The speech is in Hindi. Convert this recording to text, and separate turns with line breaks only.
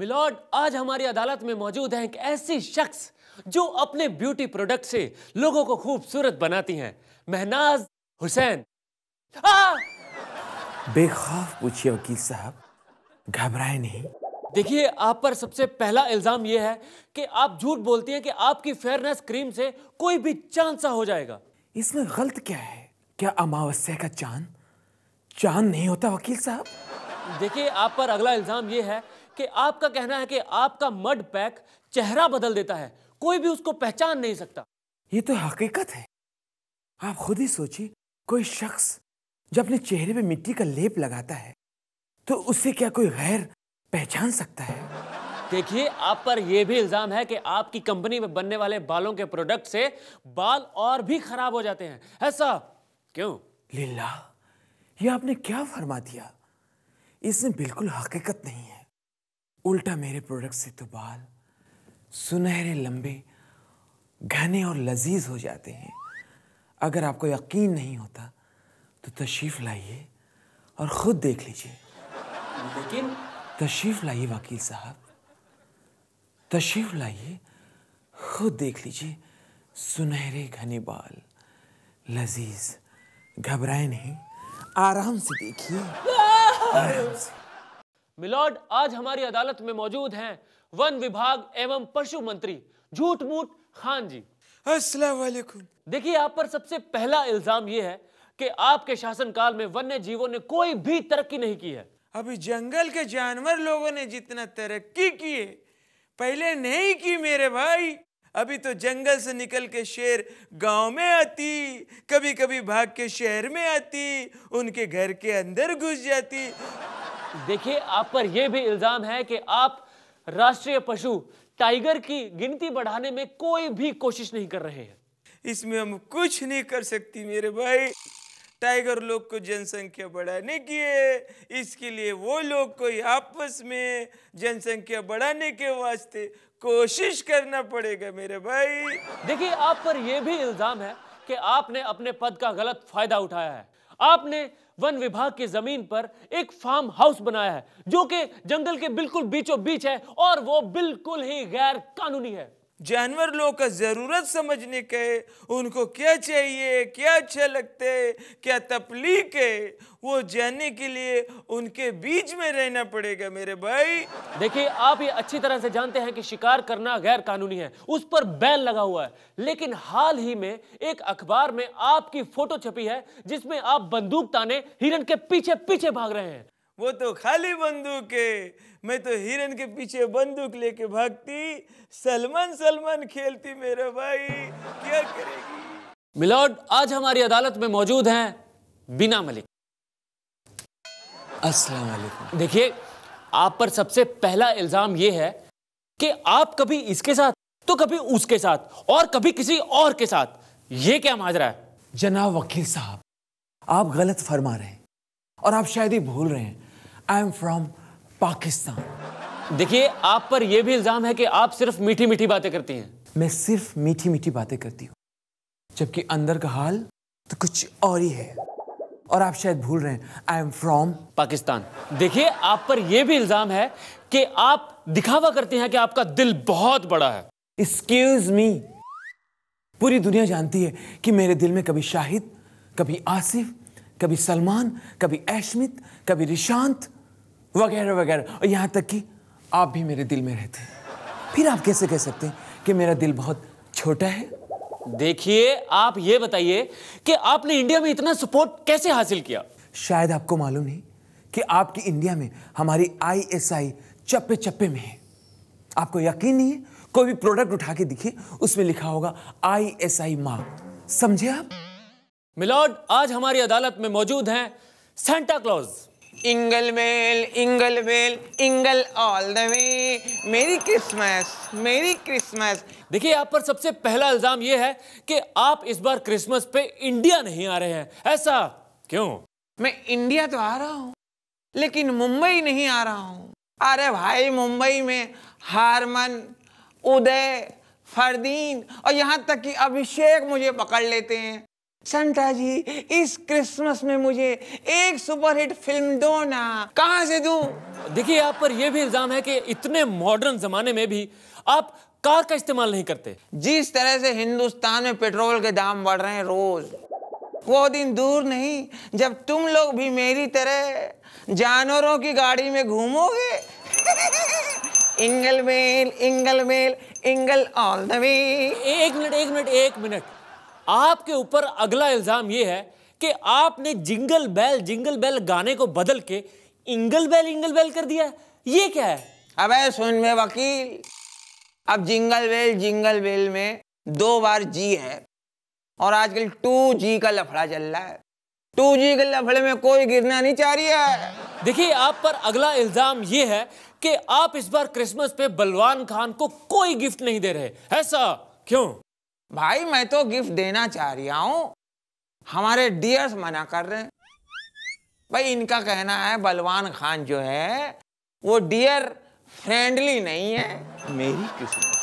मिलॉर्ड आज हमारी अदालत में मौजूद है एक ऐसी शख्स जो अपने ब्यूटी प्रोडक्ट से लोगों को खूबसूरत बनाती हैं महनाज हुसैन
बेखौफ पूछिए वकील साहब घबराए नहीं
देखिए आप पर सबसे पहला इल्जाम यह है कि आप झूठ बोलती हैं कि आपकी फेयरनेस क्रीम से कोई भी चांद सा हो जाएगा इसमें गलत क्या है
क्या अमावस्या का चांद चांद नहीं होता वकील साहब
देखिए आप पर अगला इल्जाम यह है कि आपका कहना है कि आपका मड पैक चेहरा बदल देता है कोई भी उसको पहचान नहीं सकता
ये तो हकीकत है आप खुद ही सोचिए कोई शख्स जब अपने चेहरे पे मिट्टी का लेप लगाता है तो उससे क्या कोई
गैर पहचान सकता है देखिए आप पर यह भी इल्जाम है कि आपकी कंपनी में बनने वाले बालों के प्रोडक्ट से बाल और भी खराब हो जाते हैं ऐसा क्यों
लीला ये आपने क्या फरमा दिया इसमें बिल्कुल हकीकत नहीं है उल्टा मेरे प्रोडक्ट से तो बाल सुनहरे लंबे घने और लजीज हो जाते हैं अगर आपको यकीन नहीं होता तो तशरीफ़ लाइए और ख़ुद देख लीजिए लेकिन तशरीफ़ लाइए वकील साहब तशरीफ़ लाइए ख़ुद देख लीजिए सुनहरे घने बाल लजीज घबराए नहीं आराम से देखिए
आराम से मिलॉर्ड आज हमारी अदालत में मौजूद हैं वन विभाग एवं पशु मंत्री झूठ मूठ खान जी असलाकुम देखिए आप पर सबसे पहला इल्जाम ये है कि आपके शासनकाल में वन्य जीवों ने कोई भी तरक्की नहीं की है अभी जंगल के जानवर
लोगों ने जितना तरक्की की है पहले नहीं की मेरे भाई अभी तो जंगल से निकल के शेर गांव में आती कभी कभी भाग के
शहर में आती उनके घर के अंदर घुस जाती देखिए आप पर यह भी इल्जाम है कि आप राष्ट्रीय पशु टाइगर की गिनती बढ़ाने में कोई भी कोशिश नहीं कर रहे हैं इसमें हम कुछ नहीं कर सकती मेरे भाई
टाइगर लोग को जनसंख्या बढ़ाने की है इसके लिए वो लोग को आपस में जनसंख्या बढ़ाने के वास्ते कोशिश करना पड़ेगा
मेरे भाई देखिए आप पर यह भी इल्जाम है कि आपने अपने पद का गलत फायदा उठाया है आपने वन विभाग की जमीन पर एक फार्म हाउस बनाया है जो कि जंगल के बिल्कुल बीचों बीच है और वो बिल्कुल ही गैर कानूनी है
जानवर लोग का ज़रूरत समझने के उनको क्या चाहिए क्या अच्छा लगते क्या तपलीक है वो जानने के लिए उनके बीच में रहना पड़ेगा
मेरे भाई देखिए आप ये अच्छी तरह से जानते हैं कि शिकार करना गैर कानूनी है उस पर बैन लगा हुआ है लेकिन हाल ही में एक अखबार में आपकी फोटो छपी है जिसमें आप बंदूक ताने हिरन के पीछे पीछे भाग रहे हैं वो तो खाली बंदूक
है मैं तो हिरन के पीछे बंदूक लेके भागती सलमान सलमान खेलती मेरे भाई क्या करेगी
मिलोड आज हमारी अदालत में मौजूद हैं बिना मलिक अस्सलाम वालेकुम देखिए आप पर सबसे पहला इल्जाम यह है कि आप कभी इसके साथ तो कभी उसके साथ और कभी किसी और के साथ ये क्या माजरा है जनाब वकील साहब
आप गलत फरमा रहे हैं और आप शायद ही भूल रहे हैं आई एम फ्रॉम
पाकिस्तान देखिए आप पर यह भी इल्जाम है कि आप सिर्फ मीठी मीठी बातें करती हैं
मैं सिर्फ मीठी मीठी बातें करती हूँ जबकि अंदर का हाल तो कुछ और ही है
और आप शायद भूल रहे हैं आई एम फ्रॉम पाकिस्तान देखिए आप पर यह भी इल्जाम है कि आप दिखावा करते हैं कि आपका दिल बहुत बड़ा है एक्सक्यूज
मी पूरी दुनिया जानती है कि मेरे दिल में कभी शाहिद कभी आसिफ कभी सलमान कभी ऐशमित कभी रिशांत वगैरह वगैरह और यहाँ तक कि आप भी मेरे दिल में रहते फिर आप कैसे कह सकते हैं कि मेरा दिल बहुत छोटा है
देखिए आप ये बताइए कि आपने इंडिया में इतना सपोर्ट कैसे हासिल किया
शायद आपको मालूम नहीं कि आपकी इंडिया में हमारी आईएसआई चप्पे चप्पे में है आपको यकीन नहीं है कोई भी प्रोडक्ट उठा के दिखे
उसमें लिखा होगा आई एस आई मार्क समझे आप मिलॉर्ड आज हमारी अदालत में मौजूद हैं Santa Claus jingle bell jingle bell jingle all the way merry Christmas मेरी क्रिसमस देखिए आप पर सबसे पहला इल्ज़ाम यह है कि आप इस बार क्रिसमस पे इंडिया नहीं आ रहे हैं ऐसा क्यों
मैं इंडिया तो आ रहा हूँ लेकिन मुंबई नहीं आ रहा हूँ अरे भाई मुंबई में हारमन उदय फरदीन और यहाँ तक कि अभिषेक मुझे पकड़ लेते हैं संता जी इस
क्रिसमस में मुझे एक सुपरहिट फिल्म दो ना कहा से दू देखिए आप पर यह भी इल्जाम है कि इतने मॉडर्न जमाने में भी आप कार का इस्तेमाल नहीं करते
जिस तरह से हिंदुस्तान में पेट्रोल के दाम बढ़ रहे हैं रोज वो दिन दूर नहीं जब तुम लोग भी मेरी तरह जानवरों की गाड़ी में घूमोगे
jingle bell jingle bell jingle all the way एक मिनट एक मिनट एक मिनट आपके ऊपर अगला इल्ज़ाम यह है कि आपने जिंगल बैल जिंगल बैल गाने को बदल के इंगल बैल इंगल बैल कर दिया ये क्या है अब सुन में वकील अब जिंगल बेल जिंगल
बेल में दो बार जी है और आजकल टू जी का लफड़ा चल रहा है
टू जी के लफड़े में कोई गिरना नहीं चाह रही है देखिए आप पर अगला इल्जाम ये है कि आप इस बार क्रिसमस पे बलवान खान को कोई गिफ्ट नहीं दे रहे ऐसा क्यों भाई मैं तो गिफ्ट देना चाह रहा हूँ हमारे डियर्स
मना कर रहे हैं भाई इनका कहना है बलवान खान जो है वो डियर फ्रेंडली नहीं है
मेरी किस्मत